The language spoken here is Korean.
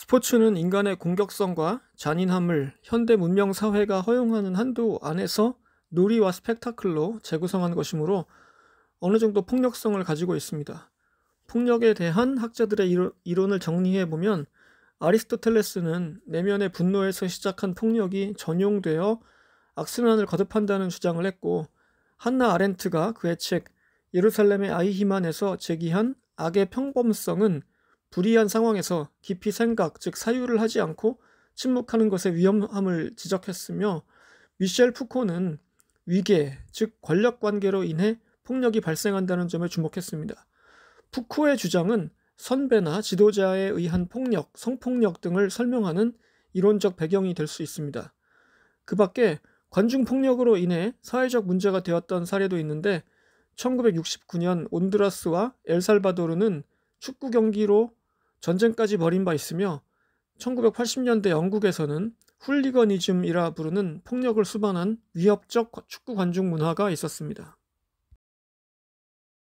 스포츠는 인간의 공격성과 잔인함을 현대 문명 사회가 허용하는 한도 안에서 놀이와 스펙타클로 재구성한 것이므로 어느 정도 폭력성을 가지고 있습니다. 폭력에 대한 학자들의 이론, 이론을 정리해 보면 아리스토텔레스는 내면의 분노에서 시작한 폭력이 전용되어 악순환을 거듭한다는 주장을 했고 한나 아렌트가 그의 책 예루살렘의 아이히만에서 제기한 악의 평범성은 불이한 상황에서 깊이 생각, 즉 사유를 하지 않고 침묵하는 것의 위험함을 지적했으며 미셸 푸코는 위계, 즉 권력 관계로 인해 폭력이 발생한다는 점에 주목했습니다. 푸코의 주장은 선배나 지도자에 의한 폭력, 성폭력 등을 설명하는 이론적 배경이 될 수 있습니다. 그 밖에 관중 폭력으로 인해 사회적 문제가 되었던 사례도 있는데 1969년 온드라스와 엘살바도르는 축구 경기로 전쟁까지 벌인 바 있으며 1980년대 영국에서는 훌리거니즘이라 부르는 폭력을 수반한 위협적 축구 관중 문화가 있었습니다.